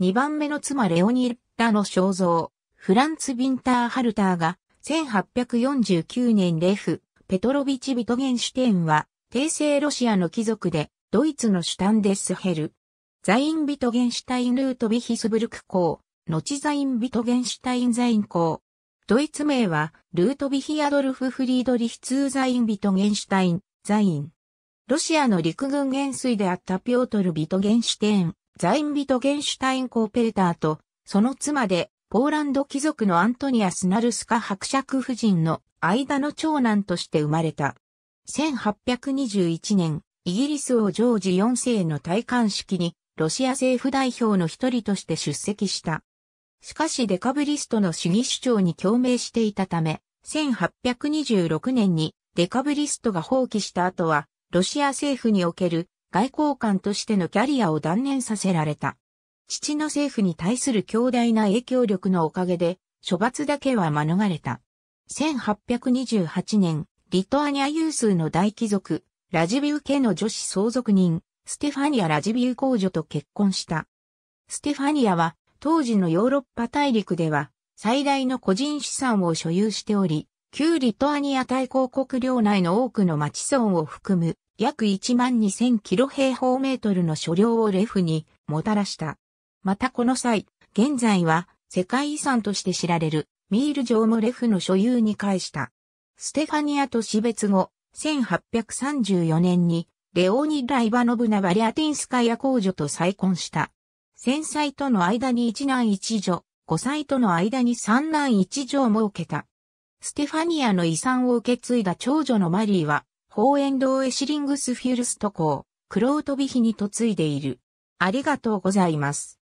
2番目の妻レオニッラの肖像、フランツ・ビンター・ハルターが、1849年レフ、ペトロビチ・ビトゲンシュテンは、帝政ロシアの貴族で、ドイツのシュタンデスヘル。ザイン・ビトゲンシュタイン・ルート・ビヒスブルク公、後ザイン・ビトゲンシュタイン・ザイン公。ドイツ名は、ルート・ビヒ・アドルフ・フリードリヒツー・ザイン・ビトゲンシュタイン、ザイン。ロシアの陸軍元帥であったピョートル・ビトゲンシュテン、ザインビト・ゲンシュタイン・コーペルターと、その妻で、ポーランド貴族のアントニア・スナルスカ伯爵夫人の間の長男として生まれた。1821年、イギリス王ジョージ4世の戴冠式に、ロシア政府代表の一人として出席した。しかしデカブリストの主義主張に共鳴していたため、1826年にデカブリストが放棄した後は、ロシア政府における外交官としてのキャリアを断念させられた。父の政府に対する強大な影響力のおかげで、処罰だけは免れた。1828年、リトアニア有数の大貴族、ラジビウ家の女子相続人、ステファニア・ラジビウ公女と結婚した。ステファニアは、当時のヨーロッパ大陸では、最大の個人資産を所有しており、旧リトアニア大公国領内の多くの町村を含む約1万2000キロ平方メートルの所領をレフにもたらした。またこの際、現在は世界遺産として知られるミール城もレフの所有に返した。ステファニアと死別後、1834年にレオニラ・イバノブナ・バリアティンスカヤ公女と再婚した。戦災との間に一男一女、5歳との間に三男一女を設けた。ステファニアの遺産を受け継いだ長女のマリーは、ホーエンドーエシリングスフュルスト校、クロートビヒに嫁いでいる。ありがとうございます。